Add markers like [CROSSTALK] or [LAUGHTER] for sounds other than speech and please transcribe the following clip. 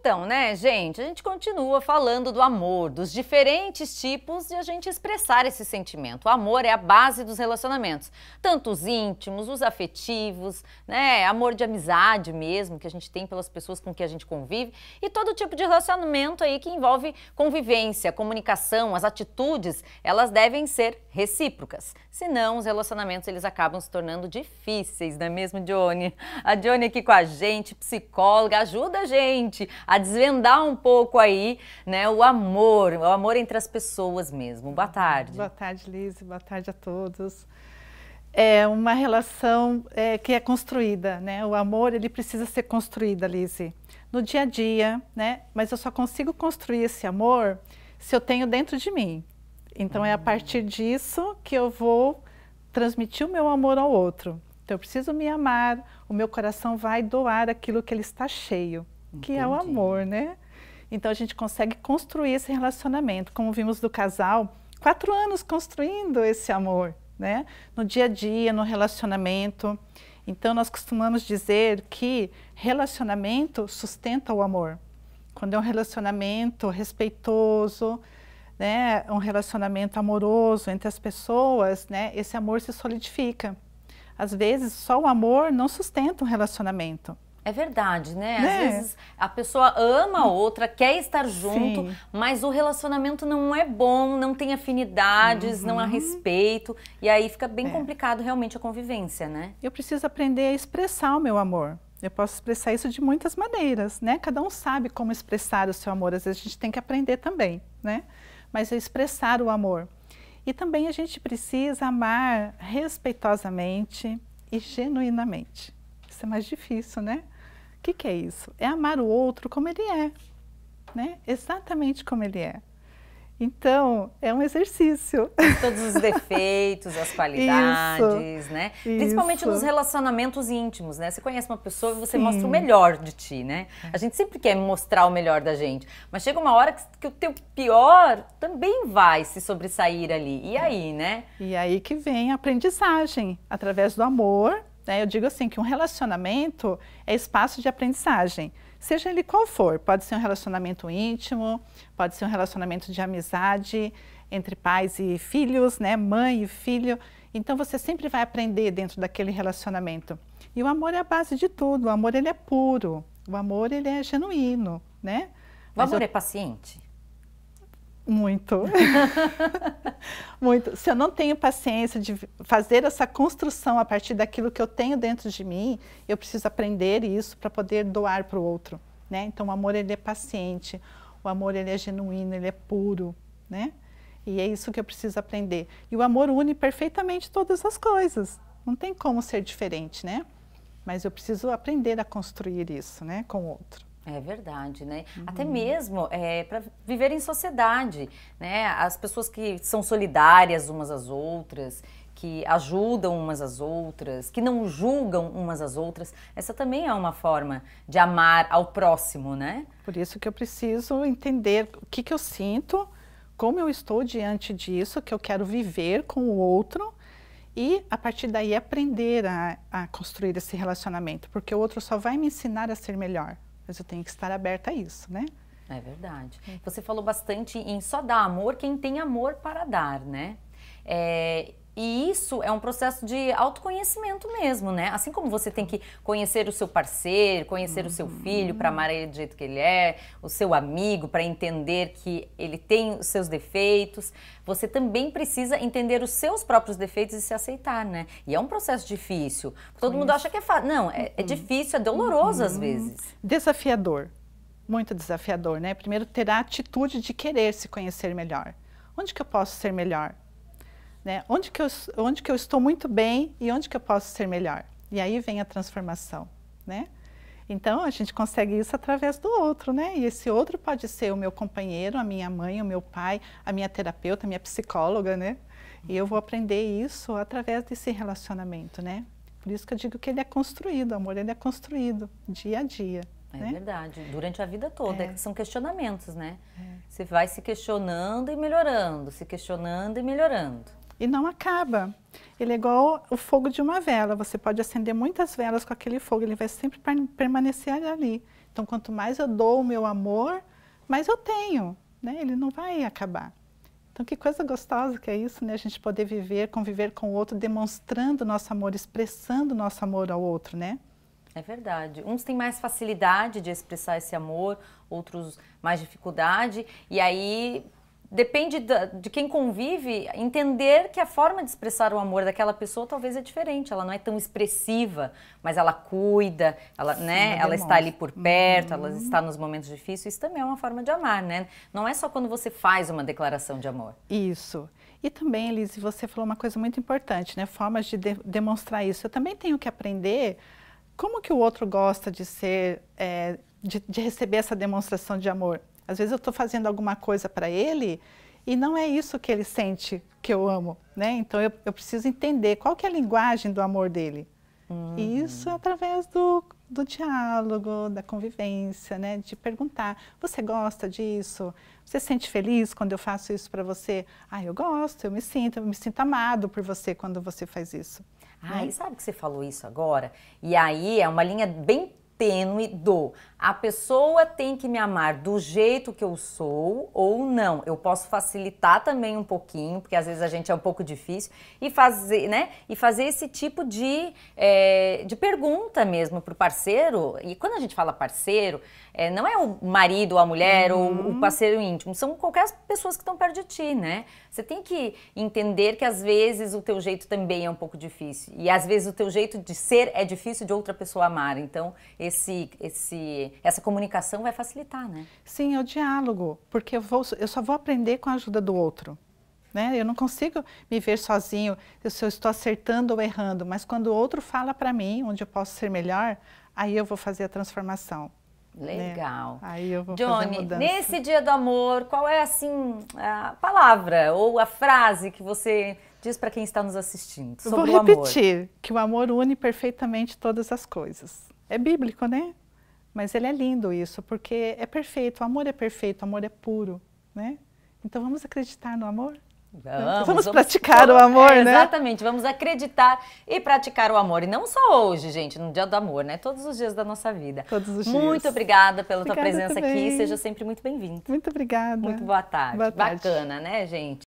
Então, né, gente, a gente continua falando do amor, dos diferentes tipos de a gente expressar esse sentimento. O amor é a base dos relacionamentos, tanto os íntimos, os afetivos, né, amor de amizade mesmo que a gente tem pelas pessoas com que a gente convive e todo tipo de relacionamento aí que envolve convivência, comunicação, as atitudes, elas devem ser recíprocas. Senão os relacionamentos eles acabam se tornando difíceis, não é mesmo, Johnny? A Johnny aqui com a gente, psicóloga, ajuda a gente a desvendar um pouco aí, né, o amor, o amor entre as pessoas mesmo. Boa uhum. tarde. Boa tarde, Liz. Boa tarde a todos. É uma relação é, que é construída, né? O amor ele precisa ser construído, Liz, no dia a dia, né? Mas eu só consigo construir esse amor se eu tenho dentro de mim. Então é a uhum. partir disso que eu vou transmitir o meu amor ao outro. Então eu preciso me amar, o meu coração vai doar aquilo que ele está cheio. Entendi. que é o amor, né? Então a gente consegue construir esse relacionamento, como vimos do casal, quatro anos construindo esse amor, né? No dia a dia, no relacionamento. Então nós costumamos dizer que relacionamento sustenta o amor. Quando é um relacionamento respeitoso, né, um relacionamento amoroso entre as pessoas, né, esse amor se solidifica. Às vezes só o amor não sustenta um relacionamento. É verdade, né? Às né? vezes a pessoa ama a outra, quer estar junto, Sim. mas o relacionamento não é bom, não tem afinidades, uhum. não há uhum. respeito. E aí fica bem é. complicado realmente a convivência, né? Eu preciso aprender a expressar o meu amor. Eu posso expressar isso de muitas maneiras, né? Cada um sabe como expressar o seu amor. Às vezes a gente tem que aprender também, né? Mas é expressar o amor. E também a gente precisa amar respeitosamente e genuinamente. Isso é mais difícil, né? que, que é isso? É amar o outro como ele é, né? Exatamente como ele é. Então, é um exercício. Todos os [LAUGHS] defeitos, as qualidades, isso, né? Isso. Principalmente nos relacionamentos íntimos, né? Você conhece uma pessoa e você Sim. mostra o melhor de ti, né? É. A gente sempre quer mostrar o melhor da gente, mas chega uma hora que, que o teu pior também vai se sobressair ali. E é. aí, né? E aí que vem a aprendizagem, através do amor, né? Eu digo assim que um relacionamento é espaço de aprendizagem, seja ele qual for. Pode ser um relacionamento íntimo, pode ser um relacionamento de amizade entre pais e filhos, né? mãe e filho. Então você sempre vai aprender dentro daquele relacionamento. E o amor é a base de tudo. O amor ele é puro. O amor ele é genuíno, né? O Mas amor eu... é paciente. Muito. [LAUGHS] Muito. Se eu não tenho paciência de fazer essa construção a partir daquilo que eu tenho dentro de mim, eu preciso aprender isso para poder doar para o outro, né? Então o amor ele é paciente, o amor ele é genuíno, ele é puro, né? E é isso que eu preciso aprender. E o amor une perfeitamente todas as coisas. Não tem como ser diferente, né? Mas eu preciso aprender a construir isso, né, com o outro. É verdade, né? Uhum. Até mesmo é, para viver em sociedade, né? As pessoas que são solidárias umas às outras, que ajudam umas às outras, que não julgam umas às outras, essa também é uma forma de amar ao próximo, né? Por isso que eu preciso entender o que, que eu sinto, como eu estou diante disso, que eu quero viver com o outro e a partir daí aprender a, a construir esse relacionamento, porque o outro só vai me ensinar a ser melhor mas eu tenho que estar aberta a isso, né? É verdade. É. Você falou bastante em só dar amor quem tem amor para dar, né? É, e isso é um processo de autoconhecimento mesmo, né? Assim como você tem que conhecer o seu parceiro, conhecer uhum. o seu uhum. filho para amar ele do jeito que ele é, o seu amigo para entender que ele tem os seus defeitos, você também precisa entender os seus próprios defeitos e se aceitar, né? E é um processo difícil. Todo mundo acha que é fácil. Não, é, é uhum. é, difícil, é doloroso uhum. às vezes. Desafiador. Muito desafiador, né? Primeiro, ter a atitude de querer se conhecer melhor. Onde que eu posso ser melhor? Né? Onde, que eu, onde que eu estou muito bem e onde que eu posso ser melhor? E aí vem a transformação, né? Então, a gente consegue isso através do outro, né? E esse outro pode ser o meu companheiro, a minha mãe, o meu pai, a minha terapeuta, a minha psicóloga, né? E eu vou aprender isso através desse relacionamento, né? Por isso que eu digo que ele é construído, o amor ele é construído dia a dia. É né? verdade, durante a vida toda. É. é. São questionamentos, né? É. Você vai se questionando e melhorando, se questionando e melhorando e não acaba. Ele é igual o fogo de uma vela. Você pode acender muitas velas com aquele fogo, ele vai sempre permanecer ali. Então, quanto mais eu dou o meu amor, mais eu tenho, né? Ele não vai acabar. Então, que coisa gostosa que é isso, né? A gente poder viver, conviver com o outro, demonstrando nosso amor, expressando nosso amor ao outro, né? É verdade. Uns têm mais facilidade de expressar esse amor, outros mais dificuldade. E aí depende da, de quem convive, entender que a forma de expressar o amor daquela pessoa talvez é diferente. Ela não é tão expressiva, mas ela cuida, ela, Sim, né, ela está ali por perto, hum. ela uhum. está nos momentos difíceis. Isso também é uma forma de amar, né? Não é só quando você faz uma declaração de amor. Isso. E também, Elise, você falou uma coisa muito importante, né? Formas de, de demonstrar isso. Eu também tenho que aprender como que o outro gosta de ser, é, de, de receber essa demonstração de amor às vezes eu estou fazendo alguma coisa para ele e não é isso que ele sente que eu amo, né? Então eu, eu preciso entender qual que é a linguagem do amor dele. Uhum. E isso é através do, do diálogo, da convivência, né? De perguntar: você gosta disso? Você sente feliz quando eu faço isso para você? Ah, eu gosto, eu me sinto, eu me sinto amado por você quando você faz isso. Ah, né? e sabe que você falou isso agora? E aí é uma linha bem tênue do a pessoa tem que me amar do jeito que eu sou ou não. Eu posso facilitar também um pouquinho, porque às vezes a gente é um pouco difícil, e fazer, né? E fazer esse tipo de, é, de pergunta mesmo para o parceiro. E quando a gente fala parceiro, é, não é o marido, a mulher uhum. ou o uhum. parceiro íntimo, são qualquer pessoas que estão perto de ti, né? Você tem que entender que às vezes o teu jeito também é um pouco difícil. E às vezes o teu jeito de ser é difícil de outra pessoa amar. Então, esse, esse, essa comunicação vai facilitar, né? Sim, é o diálogo, porque eu, vou, eu só vou aprender com a ajuda do outro. Né? Eu não consigo me ver sozinho se eu estou acertando ou errando, mas quando o outro fala para mim onde eu posso ser melhor, aí eu vou fazer a transformação. Né? Legal. Né? Aí eu vou Johnny, nesse dia do amor, qual é assim a palavra ou a frase que você diz para quem está nos assistindo sobre vou repetir, o amor? que o amor une perfeitamente todas as coisas. É bíblico, né? Mas ele é lindo isso, porque é perfeito, o amor é perfeito, o amor é puro, né? Então vamos acreditar no amor? Vamos, vamos praticar vamos, o amor, é, né? Exatamente, vamos acreditar e praticar o amor. E não só hoje, gente, no dia do amor, né? Todos os dias da nossa vida. Todos os dias. Muito obrigada pela obrigada tua presença também. aqui, seja sempre muito bem-vindo. Muito obrigada. Muito boa tarde. boa tarde. Bacana, né, gente?